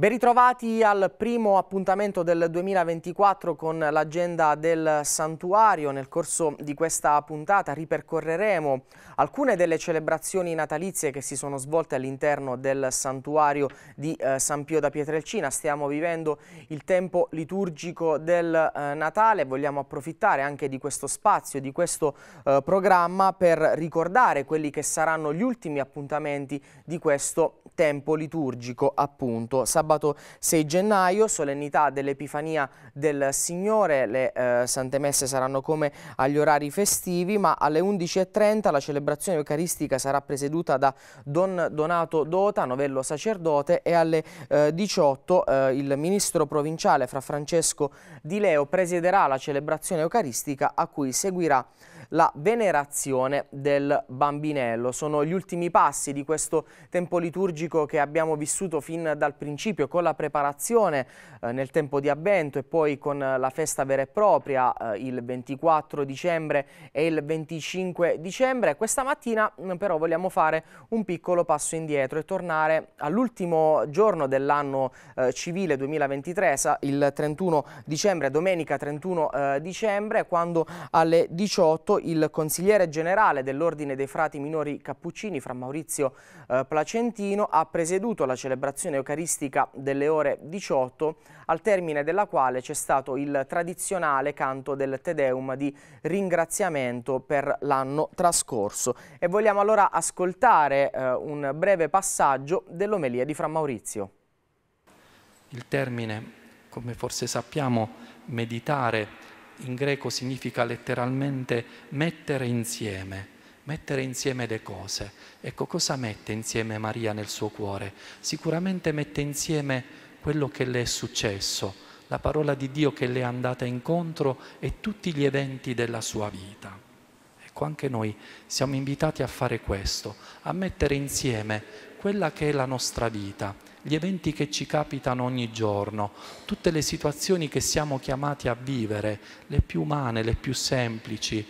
Ben ritrovati al primo appuntamento del 2024 con l'agenda del santuario. Nel corso di questa puntata ripercorreremo alcune delle celebrazioni natalizie che si sono svolte all'interno del santuario di eh, San Pio da Pietrelcina. Stiamo vivendo il tempo liturgico del eh, Natale. Vogliamo approfittare anche di questo spazio, di questo eh, programma per ricordare quelli che saranno gli ultimi appuntamenti di questo tempo liturgico, appunto. Sabato sabato 6 gennaio, solennità dell'Epifania del Signore, le eh, Sante Messe saranno come agli orari festivi, ma alle 11.30 la celebrazione eucaristica sarà presieduta da Don Donato Dota, novello sacerdote, e alle eh, 18 eh, il ministro provinciale Fra Francesco Di Leo presiederà la celebrazione eucaristica a cui seguirà la venerazione del bambinello. Sono gli ultimi passi di questo tempo liturgico che abbiamo vissuto fin dal principio con la preparazione eh, nel tempo di avvento e poi con la festa vera e propria eh, il 24 dicembre e il 25 dicembre. Questa mattina mm, però vogliamo fare un piccolo passo indietro e tornare all'ultimo giorno dell'anno eh, civile 2023, il 31 dicembre, domenica 31 eh, dicembre, quando alle 18 il consigliere generale dell'Ordine dei Frati Minori Cappuccini, fra Maurizio eh, Placentino, ha presieduto la celebrazione eucaristica delle ore 18, al termine della quale c'è stato il tradizionale canto del Tedeum di ringraziamento per l'anno trascorso. E vogliamo allora ascoltare eh, un breve passaggio dell'omelia di Fra Maurizio. Il termine, come forse sappiamo, meditare in greco significa letteralmente mettere insieme, mettere insieme le cose. Ecco, cosa mette insieme Maria nel suo cuore? Sicuramente mette insieme quello che le è successo, la parola di Dio che le è andata incontro e tutti gli eventi della sua vita. Ecco, anche noi siamo invitati a fare questo, a mettere insieme quella che è la nostra vita, gli eventi che ci capitano ogni giorno, tutte le situazioni che siamo chiamati a vivere, le più umane, le più semplici,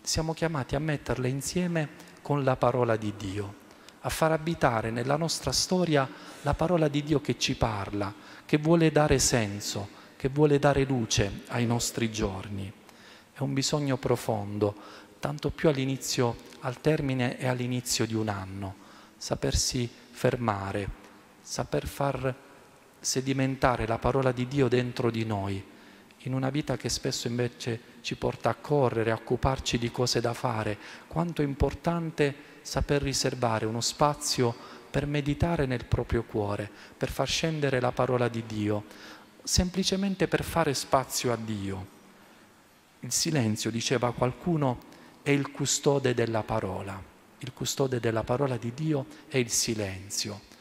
siamo chiamati a metterle insieme con la parola di Dio, a far abitare nella nostra storia la parola di Dio che ci parla, che vuole dare senso, che vuole dare luce ai nostri giorni. È un bisogno profondo, tanto più all'inizio, al termine e all'inizio di un anno, sapersi fermare, saper far sedimentare la parola di Dio dentro di noi, in una vita che spesso invece ci porta a correre, a occuparci di cose da fare, quanto è importante saper riservare uno spazio per meditare nel proprio cuore, per far scendere la parola di Dio, semplicemente per fare spazio a Dio. Il silenzio, diceva qualcuno, è il custode della parola. Il custode della parola di Dio è il silenzio.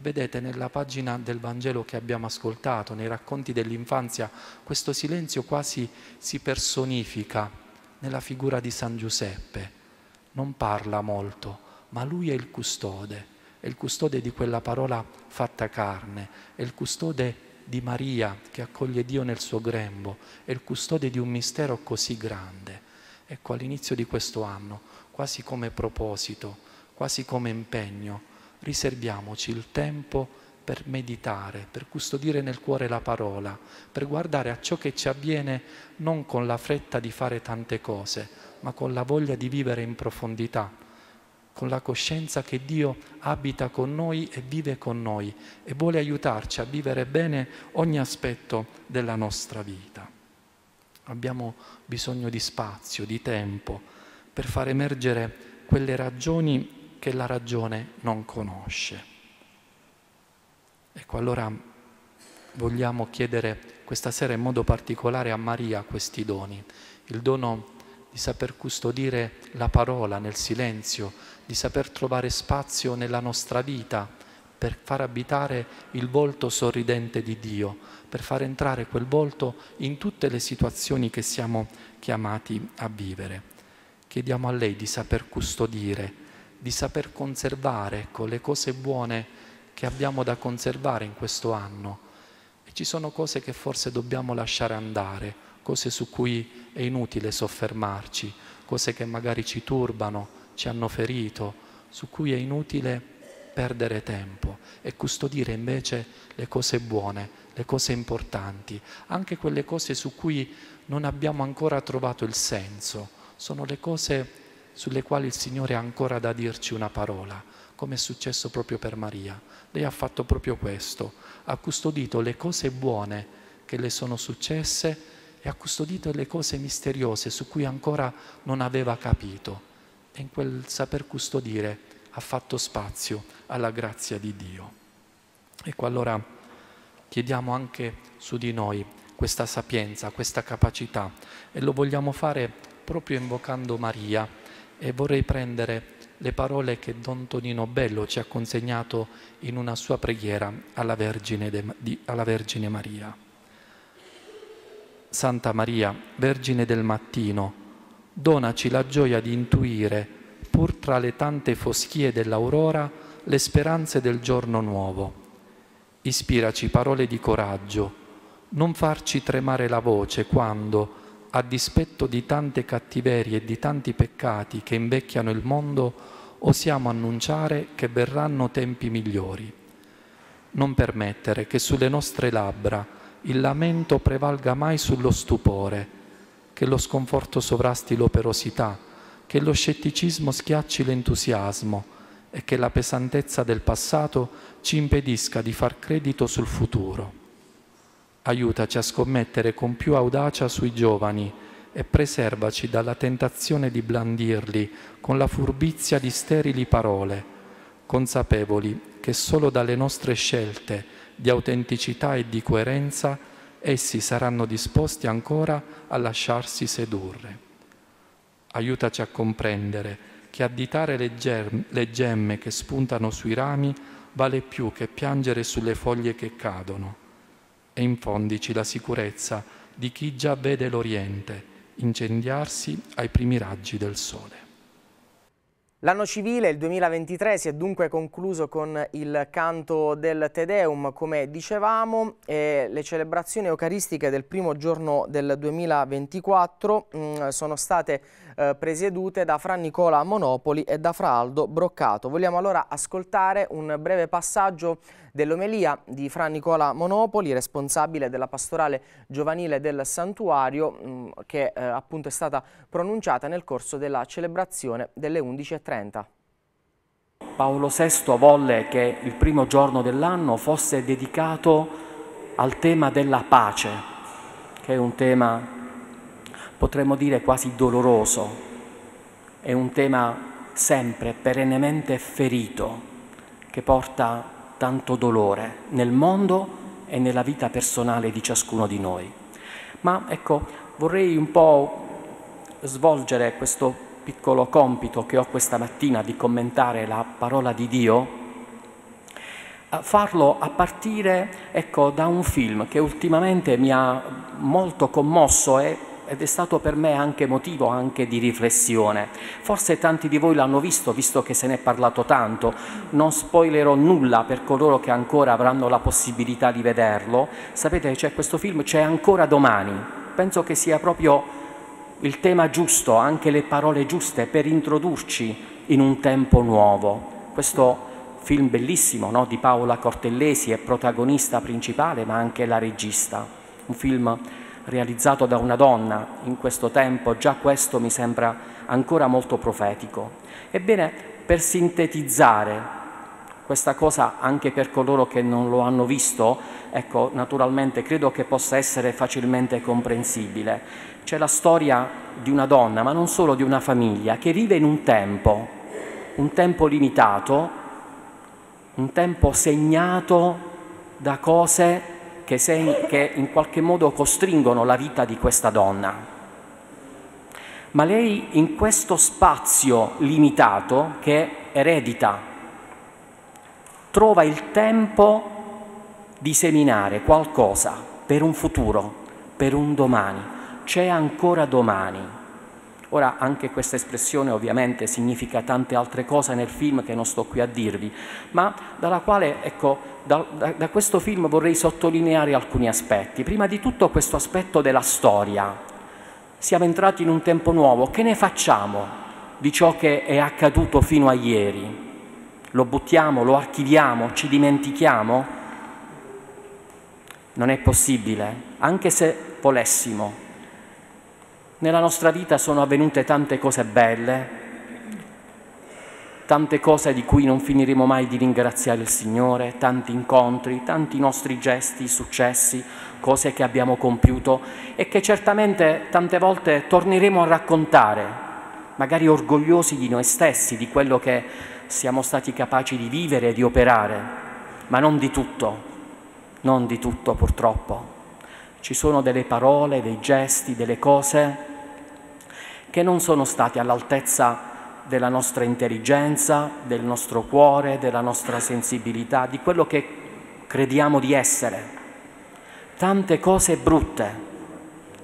E vedete nella pagina del Vangelo che abbiamo ascoltato, nei racconti dell'infanzia, questo silenzio quasi si personifica nella figura di San Giuseppe. Non parla molto, ma lui è il custode, è il custode di quella parola fatta carne, è il custode di Maria che accoglie Dio nel suo grembo, è il custode di un mistero così grande. Ecco, all'inizio di questo anno, quasi come proposito, quasi come impegno, riserviamoci il tempo per meditare, per custodire nel cuore la parola, per guardare a ciò che ci avviene non con la fretta di fare tante cose, ma con la voglia di vivere in profondità, con la coscienza che Dio abita con noi e vive con noi e vuole aiutarci a vivere bene ogni aspetto della nostra vita. Abbiamo bisogno di spazio, di tempo, per far emergere quelle ragioni che la ragione non conosce. Ecco, allora vogliamo chiedere questa sera in modo particolare a Maria questi doni, il dono di saper custodire la parola nel silenzio, di saper trovare spazio nella nostra vita per far abitare il volto sorridente di Dio, per far entrare quel volto in tutte le situazioni che siamo chiamati a vivere. Chiediamo a lei di saper custodire di saper conservare ecco, le cose buone che abbiamo da conservare in questo anno. E ci sono cose che forse dobbiamo lasciare andare, cose su cui è inutile soffermarci, cose che magari ci turbano, ci hanno ferito, su cui è inutile perdere tempo e custodire invece le cose buone, le cose importanti, anche quelle cose su cui non abbiamo ancora trovato il senso. Sono le cose sulle quali il Signore ha ancora da dirci una parola, come è successo proprio per Maria. Lei ha fatto proprio questo, ha custodito le cose buone che le sono successe e ha custodito le cose misteriose su cui ancora non aveva capito. E in quel saper custodire ha fatto spazio alla grazia di Dio. Ecco allora chiediamo anche su di noi questa sapienza, questa capacità e lo vogliamo fare proprio invocando Maria e vorrei prendere le parole che Don Tonino Bello ci ha consegnato in una sua preghiera alla Vergine, de, di, alla Vergine Maria. Santa Maria, Vergine del mattino, donaci la gioia di intuire, pur tra le tante foschie dell'aurora, le speranze del giorno nuovo. Ispiraci parole di coraggio, non farci tremare la voce quando, a dispetto di tante cattiverie e di tanti peccati che invecchiano il mondo, osiamo annunciare che verranno tempi migliori. Non permettere che sulle nostre labbra il lamento prevalga mai sullo stupore, che lo sconforto sovrasti l'operosità, che lo scetticismo schiacci l'entusiasmo e che la pesantezza del passato ci impedisca di far credito sul futuro aiutaci a scommettere con più audacia sui giovani e preservaci dalla tentazione di blandirli con la furbizia di sterili parole, consapevoli che solo dalle nostre scelte di autenticità e di coerenza essi saranno disposti ancora a lasciarsi sedurre. Aiutaci a comprendere che additare le, germ, le gemme che spuntano sui rami vale più che piangere sulle foglie che cadono e infondici la sicurezza di chi già vede l'Oriente incendiarsi ai primi raggi del sole. L'anno civile, il 2023, si è dunque concluso con il canto del Tedeum, come dicevamo, e le celebrazioni eucaristiche del primo giorno del 2024 mh, mm, sono state eh, presiedute da Fra Nicola Monopoli e da Fra Aldo Broccato. Vogliamo allora ascoltare un breve passaggio dell'omelia di Fra Nicola Monopoli, responsabile della pastorale giovanile del santuario, mh, mm, che eh, appunto è stata pronunciata nel corso della celebrazione delle 11.30. Paolo VI volle che il primo giorno dell'anno fosse dedicato al tema della pace, che è un tema potremmo dire quasi doloroso, è un tema sempre perennemente ferito che porta tanto dolore nel mondo e nella vita personale di ciascuno di noi. Ma ecco, vorrei un po' svolgere questo piccolo compito che ho questa mattina di commentare la parola di Dio, farlo a partire ecco, da un film che ultimamente mi ha molto commosso e ed è stato per me anche motivo anche di riflessione. Forse tanti di voi l'hanno visto, visto che se ne è parlato tanto. Non spoilerò nulla per coloro che ancora avranno la possibilità di vederlo. Sapete c'è questo film, c'è ancora domani. Penso che sia proprio il tema giusto, anche le parole giuste per introdurci in un tempo nuovo. Questo film bellissimo no? di Paola Cortellesi è protagonista principale ma anche la regista. Un film realizzato da una donna in questo tempo, già questo mi sembra ancora molto profetico. Ebbene, per sintetizzare questa cosa anche per coloro che non lo hanno visto, ecco, naturalmente credo che possa essere facilmente comprensibile. C'è la storia di una donna, ma non solo di una famiglia, che vive in un tempo, un tempo limitato, un tempo segnato da cose che, segni, che in qualche modo costringono la vita di questa donna. Ma lei in questo spazio limitato che eredita trova il tempo di seminare qualcosa per un futuro, per un domani. C'è ancora domani. Ora anche questa espressione ovviamente significa tante altre cose nel film che non sto qui a dirvi, ma dalla quale, ecco, da, da, da questo film vorrei sottolineare alcuni aspetti. Prima di tutto questo aspetto della storia. Siamo entrati in un tempo nuovo, che ne facciamo di ciò che è accaduto fino a ieri? Lo buttiamo, lo archiviamo, ci dimentichiamo? Non è possibile, anche se volessimo nella nostra vita sono avvenute tante cose belle, tante cose di cui non finiremo mai di ringraziare il Signore, tanti incontri, tanti nostri gesti, successi, cose che abbiamo compiuto e che certamente tante volte torneremo a raccontare, magari orgogliosi di noi stessi, di quello che siamo stati capaci di vivere e di operare, ma non di tutto, non di tutto purtroppo. Ci sono delle parole, dei gesti, delle cose che non sono stati all'altezza della nostra intelligenza, del nostro cuore, della nostra sensibilità, di quello che crediamo di essere. Tante cose brutte,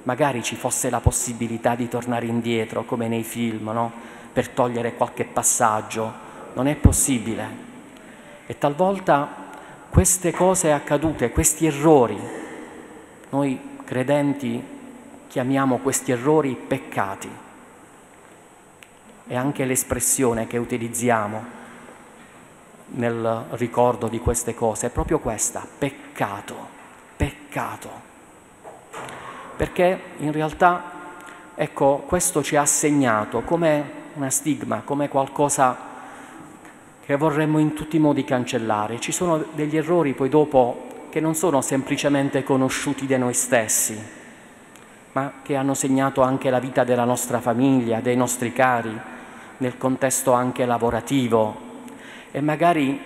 magari ci fosse la possibilità di tornare indietro, come nei film, no? per togliere qualche passaggio. Non è possibile. E talvolta queste cose accadute, questi errori, noi credenti chiamiamo questi errori peccati è anche l'espressione che utilizziamo nel ricordo di queste cose, è proprio questa, peccato, peccato. Perché in realtà, ecco, questo ci ha segnato come una stigma, come qualcosa che vorremmo in tutti i modi cancellare. Ci sono degli errori poi dopo che non sono semplicemente conosciuti da noi stessi, ma che hanno segnato anche la vita della nostra famiglia, dei nostri cari, nel contesto anche lavorativo e magari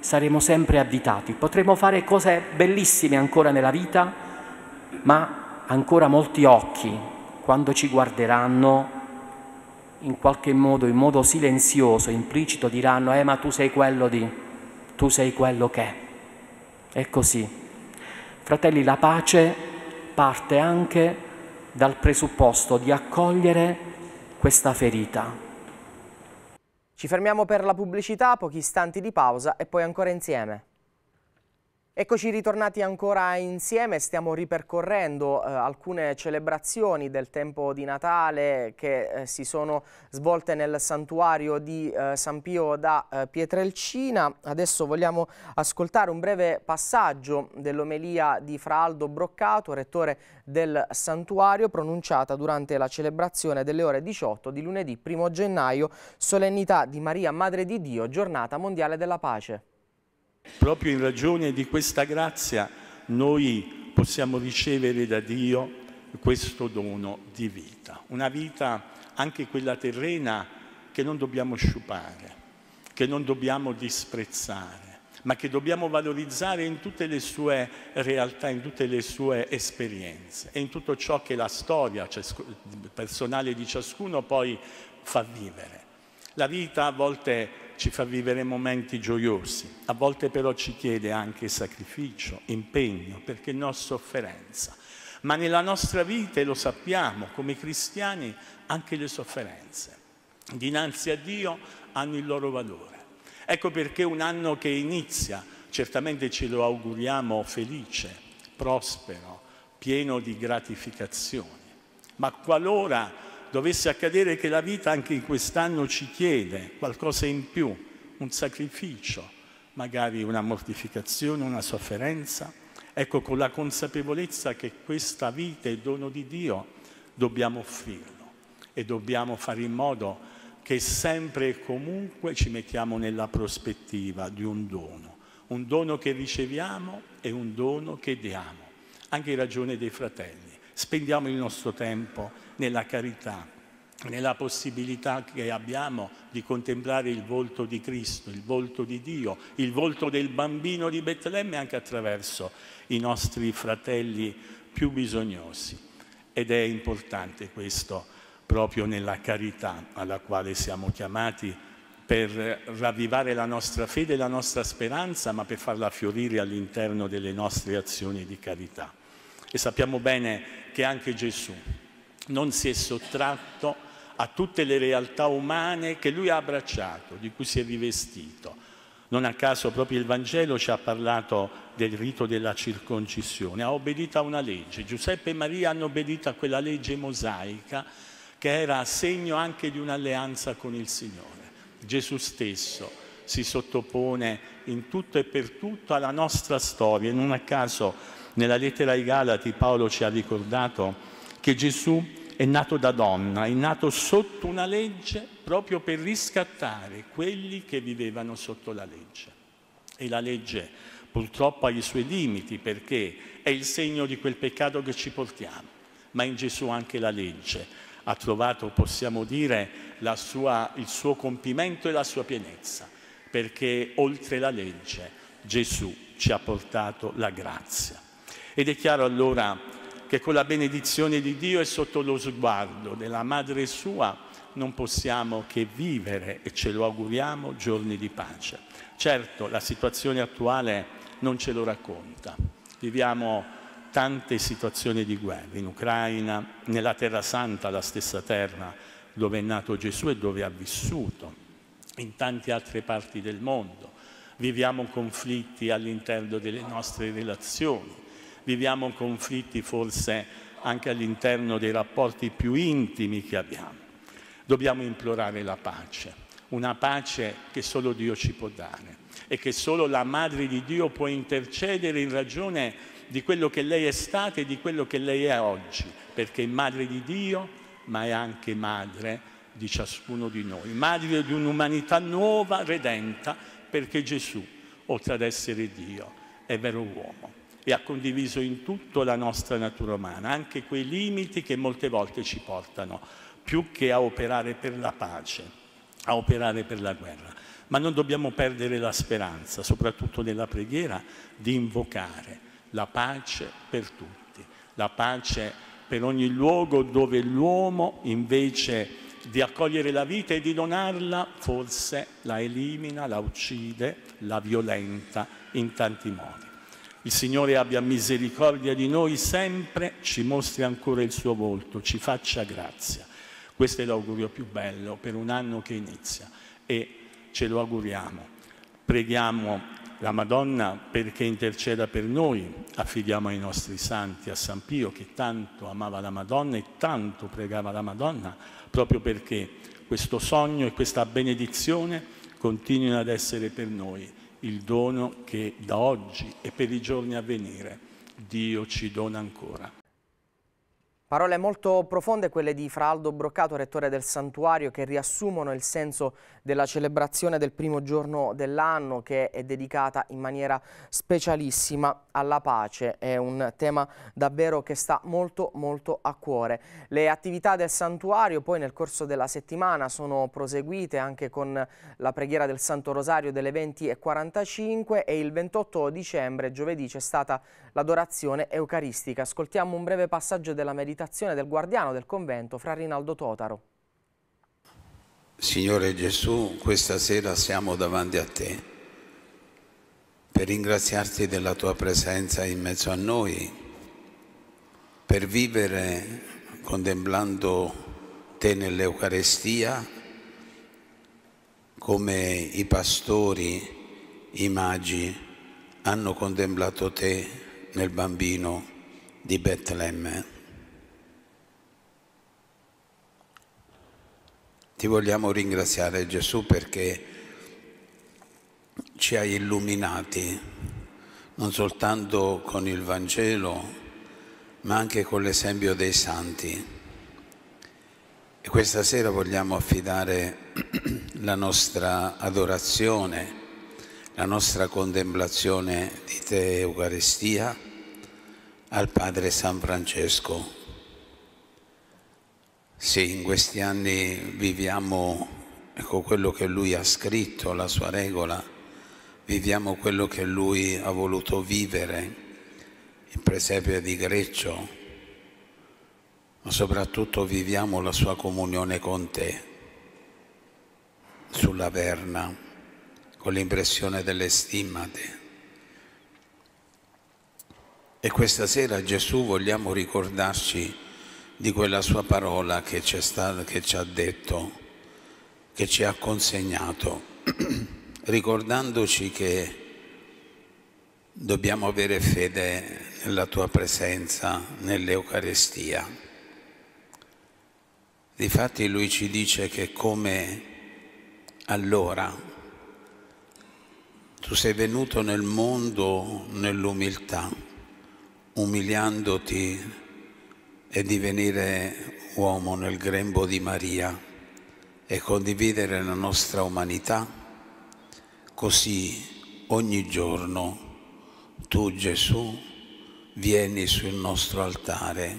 saremo sempre additati. Potremo fare cose bellissime ancora nella vita, ma ancora molti occhi, quando ci guarderanno, in qualche modo, in modo silenzioso, implicito, diranno, eh ma tu sei quello di, tu sei quello che. È così. Fratelli, la pace parte anche dal presupposto di accogliere questa ferita, ci fermiamo per la pubblicità, pochi istanti di pausa e poi ancora insieme. Eccoci ritornati ancora insieme, stiamo ripercorrendo eh, alcune celebrazioni del tempo di Natale che eh, si sono svolte nel santuario di eh, San Pio da eh, Pietrelcina. Adesso vogliamo ascoltare un breve passaggio dell'omelia di Fra Aldo Broccato, rettore del santuario, pronunciata durante la celebrazione delle ore 18 di lunedì 1 gennaio, solennità di Maria Madre di Dio, giornata mondiale della pace. Proprio in ragione di questa grazia noi possiamo ricevere da Dio questo dono di vita, una vita anche quella terrena che non dobbiamo sciupare, che non dobbiamo disprezzare, ma che dobbiamo valorizzare in tutte le sue realtà, in tutte le sue esperienze e in tutto ciò che la storia personale di ciascuno poi fa vivere. La vita a volte è ci fa vivere momenti gioiosi, a volte però ci chiede anche sacrificio, impegno, perché no sofferenza. Ma nella nostra vita, e lo sappiamo, come cristiani, anche le sofferenze dinanzi a Dio hanno il loro valore. Ecco perché un anno che inizia, certamente ce lo auguriamo felice, prospero, pieno di gratificazioni, ma qualora dovesse accadere che la vita anche in quest'anno ci chiede qualcosa in più, un sacrificio, magari una mortificazione, una sofferenza, ecco con la consapevolezza che questa vita è dono di Dio, dobbiamo offrirlo e dobbiamo fare in modo che sempre e comunque ci mettiamo nella prospettiva di un dono, un dono che riceviamo e un dono che diamo, anche in ragione dei fratelli. Spendiamo il nostro tempo nella carità, nella possibilità che abbiamo di contemplare il volto di Cristo, il volto di Dio, il volto del bambino di Betlemme anche attraverso i nostri fratelli più bisognosi. Ed è importante questo proprio nella carità alla quale siamo chiamati per ravvivare la nostra fede e la nostra speranza, ma per farla fiorire all'interno delle nostre azioni di carità. E sappiamo bene che anche Gesù, non si è sottratto a tutte le realtà umane che lui ha abbracciato, di cui si è rivestito. Non a caso proprio il Vangelo ci ha parlato del rito della circoncisione, ha obbedito a una legge. Giuseppe e Maria hanno obbedito a quella legge mosaica che era segno anche di un'alleanza con il Signore. Gesù stesso si sottopone in tutto e per tutto alla nostra storia. Non a caso nella lettera ai Galati Paolo ci ha ricordato che Gesù è nato da donna, è nato sotto una legge proprio per riscattare quelli che vivevano sotto la legge. E la legge purtroppo ha i suoi limiti perché è il segno di quel peccato che ci portiamo, ma in Gesù anche la legge ha trovato, possiamo dire, sua, il suo compimento e la sua pienezza, perché oltre la legge Gesù ci ha portato la grazia. Ed è chiaro allora che con la benedizione di Dio e sotto lo sguardo della Madre sua non possiamo che vivere e ce lo auguriamo giorni di pace. Certo, la situazione attuale non ce lo racconta. Viviamo tante situazioni di guerra in Ucraina, nella Terra Santa, la stessa terra dove è nato Gesù e dove ha vissuto, in tante altre parti del mondo. Viviamo conflitti all'interno delle nostre relazioni viviamo conflitti forse anche all'interno dei rapporti più intimi che abbiamo. Dobbiamo implorare la pace, una pace che solo Dio ci può dare e che solo la Madre di Dio può intercedere in ragione di quello che lei è stata e di quello che lei è oggi, perché è Madre di Dio, ma è anche Madre di ciascuno di noi, Madre di un'umanità nuova, redenta, perché Gesù, oltre ad essere Dio, è vero uomo e ha condiviso in tutto la nostra natura umana, anche quei limiti che molte volte ci portano, più che a operare per la pace, a operare per la guerra. Ma non dobbiamo perdere la speranza, soprattutto nella preghiera, di invocare la pace per tutti, la pace per ogni luogo dove l'uomo invece di accogliere la vita e di donarla, forse la elimina, la uccide, la violenta in tanti modi. Il Signore abbia misericordia di noi sempre, ci mostri ancora il suo volto, ci faccia grazia. Questo è l'augurio più bello per un anno che inizia e ce lo auguriamo. Preghiamo la Madonna perché interceda per noi, affidiamo ai nostri santi, a San Pio che tanto amava la Madonna e tanto pregava la Madonna, proprio perché questo sogno e questa benedizione continuino ad essere per noi il dono che da oggi e per i giorni a venire Dio ci dona ancora. Parole molto profonde quelle di Fraldo Broccato, rettore del santuario, che riassumono il senso della celebrazione del primo giorno dell'anno che è dedicata in maniera specialissima alla pace. È un tema davvero che sta molto molto a cuore. Le attività del santuario poi nel corso della settimana sono proseguite anche con la preghiera del Santo Rosario delle 20.45 e il 28 dicembre, giovedì, c'è stata l'adorazione eucaristica. Ascoltiamo un breve passaggio della meditazione del guardiano del convento, fra Rinaldo Totaro. Signore Gesù, questa sera siamo davanti a te per ringraziarti della tua presenza in mezzo a noi, per vivere contemplando te nell'Eucarestia come i pastori, i magi hanno contemplato te nel bambino di Betlemme. Ti vogliamo ringraziare Gesù perché ci hai illuminati non soltanto con il Vangelo, ma anche con l'esempio dei santi. E questa sera vogliamo affidare la nostra adorazione, la nostra contemplazione di te Eucaristia al padre San Francesco. Sì, in questi anni viviamo ecco, quello che lui ha scritto, la sua regola, viviamo quello che lui ha voluto vivere, il presepio di Greccio, ma soprattutto viviamo la sua comunione con te sulla Verna, con l'impressione delle stimmate e questa sera Gesù vogliamo ricordarci di quella sua parola che, stata, che ci ha detto, che ci ha consegnato, ricordandoci che dobbiamo avere fede nella tua presenza, nell'Eucarestia. Difatti lui ci dice che come allora tu sei venuto nel mondo nell'umiltà, umiliandoti e divenire uomo nel grembo di Maria e condividere la nostra umanità, così ogni giorno tu Gesù vieni sul nostro altare,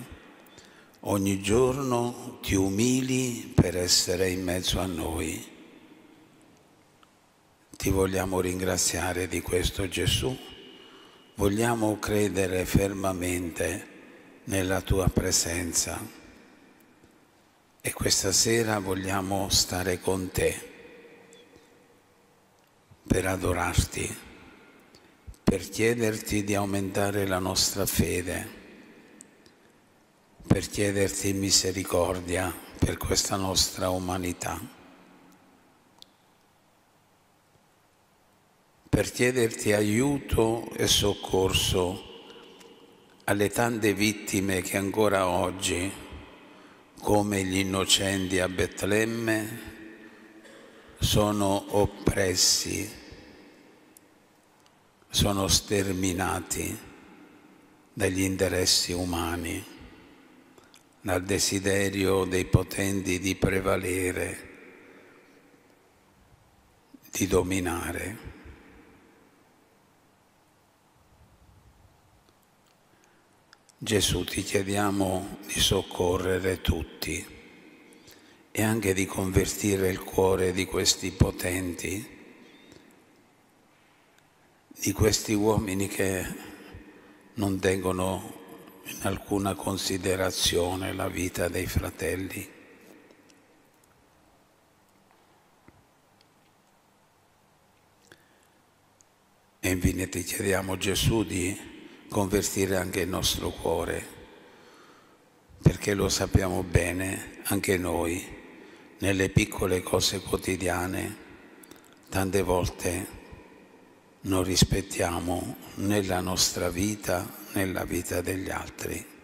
ogni giorno ti umili per essere in mezzo a noi. Ti vogliamo ringraziare di questo Gesù vogliamo credere fermamente nella tua presenza e questa sera vogliamo stare con te per adorarti, per chiederti di aumentare la nostra fede, per chiederti misericordia per questa nostra umanità. per chiederti aiuto e soccorso alle tante vittime che ancora oggi, come gli innocenti a Betlemme, sono oppressi, sono sterminati dagli interessi umani, dal desiderio dei potenti di prevalere, di dominare. Gesù ti chiediamo di soccorrere tutti e anche di convertire il cuore di questi potenti, di questi uomini che non tengono in alcuna considerazione la vita dei fratelli. E infine ti chiediamo Gesù di convertire anche il nostro cuore, perché lo sappiamo bene anche noi, nelle piccole cose quotidiane, tante volte non rispettiamo né la nostra vita né la vita degli altri.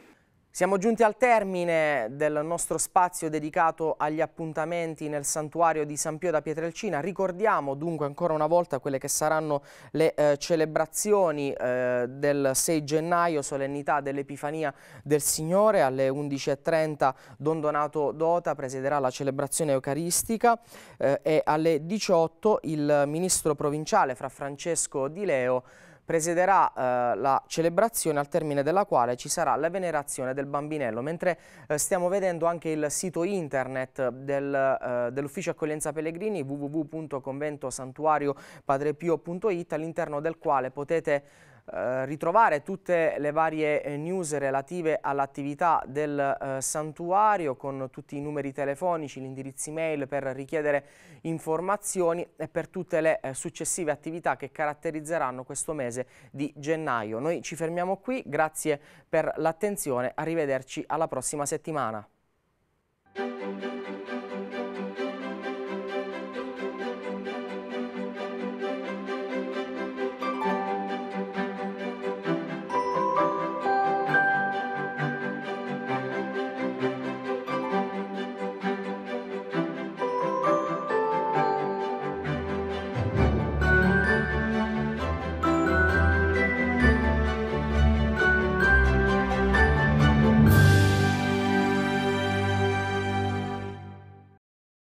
Siamo giunti al termine del nostro spazio dedicato agli appuntamenti nel santuario di San Pio da Pietrelcina. Ricordiamo dunque ancora una volta quelle che saranno le eh, celebrazioni eh, del 6 gennaio, solennità dell'Epifania del Signore. Alle 11.30 Don Donato Dota presiderà la celebrazione eucaristica eh, e alle 18 il ministro provinciale Fra Francesco Di Leo presiderà eh, la celebrazione al termine della quale ci sarà la venerazione del bambinello, mentre eh, stiamo vedendo anche il sito internet del, eh, dell'ufficio accoglienza pellegrini www.conventosantuariopadrepio.it all'interno del quale potete eh, ritrovare tutte le varie eh, news relative all'attività del eh, santuario con tutti i numeri telefonici, gli indirizzi mail per richiedere informazioni e per tutte le eh, successive attività che caratterizzeranno questo mese di gennaio. Noi ci fermiamo qui, grazie per l'attenzione, arrivederci alla prossima settimana.